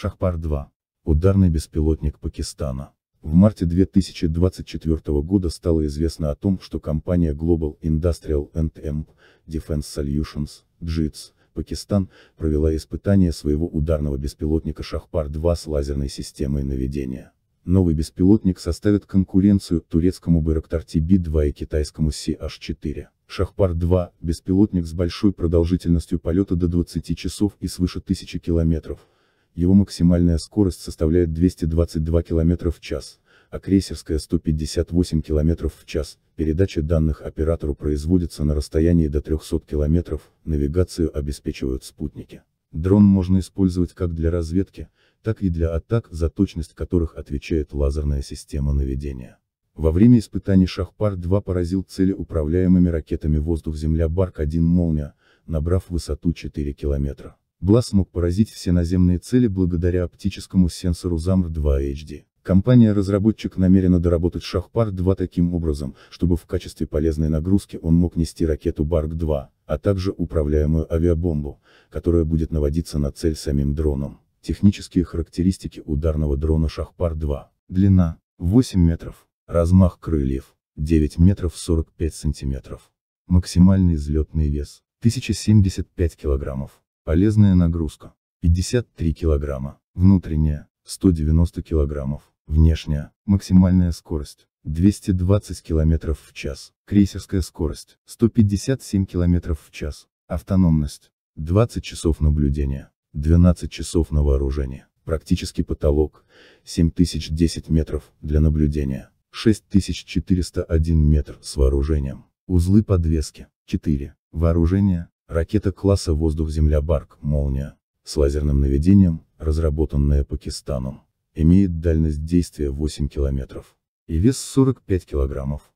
Шахпар-2. Ударный беспилотник Пакистана. В марте 2024 года стало известно о том, что компания Global Industrial and Amp Defense Solutions, GITS, Пакистан, провела испытание своего ударного беспилотника Шахпар-2 с лазерной системой наведения. Новый беспилотник составит конкуренцию турецкому Байрактар TB2 и китайскому CH4. Шахпар-2 – беспилотник с большой продолжительностью полета до 20 часов и свыше 1000 километров, его максимальная скорость составляет 222 км в час, а крейсерская 158 км в час. Передача данных оператору производится на расстоянии до 300 км, навигацию обеспечивают спутники. Дрон можно использовать как для разведки, так и для атак, за точность которых отвечает лазерная система наведения. Во время испытаний Шахпар-2 поразил цели управляемыми ракетами воздух-земля Барк-1 «Молния», набрав высоту 4 километра. Блас мог поразить все наземные цели благодаря оптическому сенсору ZAMR-2 HD. Компания-разработчик намерена доработать Шахпар-2 таким образом, чтобы в качестве полезной нагрузки он мог нести ракету Барк-2, а также управляемую авиабомбу, которая будет наводиться на цель самим дроном. Технические характеристики ударного дрона Шахпар-2. Длина – 8 метров. Размах крыльев – 9 метров 45 сантиметров. Максимальный взлетный вес – 1075 килограммов. Полезная нагрузка. 53 килограмма. Внутренняя. 190 килограммов. Внешняя. Максимальная скорость. 220 километров в час. Крейсерская скорость. 157 километров в час. Автономность. 20 часов наблюдения. 12 часов на вооружение. Практический потолок. 7010 метров для наблюдения. 6401 метр с вооружением. Узлы подвески. 4. Вооружение. Ракета класса «Воздух-Земля Барк» «Молния» с лазерным наведением, разработанная Пакистаном, имеет дальность действия 8 километров и вес 45 килограммов.